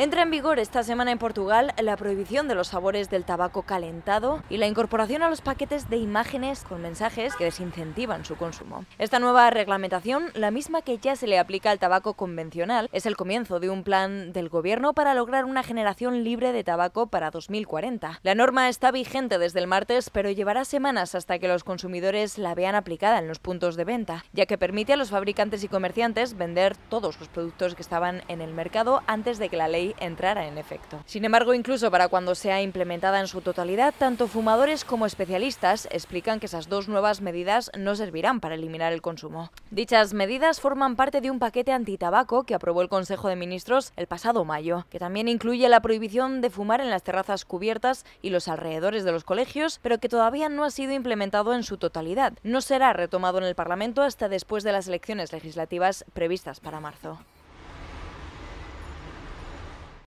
Entra en vigor esta semana en Portugal la prohibición de los sabores del tabaco calentado y la incorporación a los paquetes de imágenes con mensajes que desincentivan su consumo. Esta nueva reglamentación, la misma que ya se le aplica al tabaco convencional, es el comienzo de un plan del Gobierno para lograr una generación libre de tabaco para 2040. La norma está vigente desde el martes, pero llevará semanas hasta que los consumidores la vean aplicada en los puntos de venta, ya que permite a los fabricantes y comerciantes vender todos los productos que estaban en el mercado antes de que la ley entrará en efecto. Sin embargo, incluso para cuando sea implementada en su totalidad, tanto fumadores como especialistas explican que esas dos nuevas medidas no servirán para eliminar el consumo. Dichas medidas forman parte de un paquete antitabaco que aprobó el Consejo de Ministros el pasado mayo, que también incluye la prohibición de fumar en las terrazas cubiertas y los alrededores de los colegios, pero que todavía no ha sido implementado en su totalidad. No será retomado en el Parlamento hasta después de las elecciones legislativas previstas para marzo.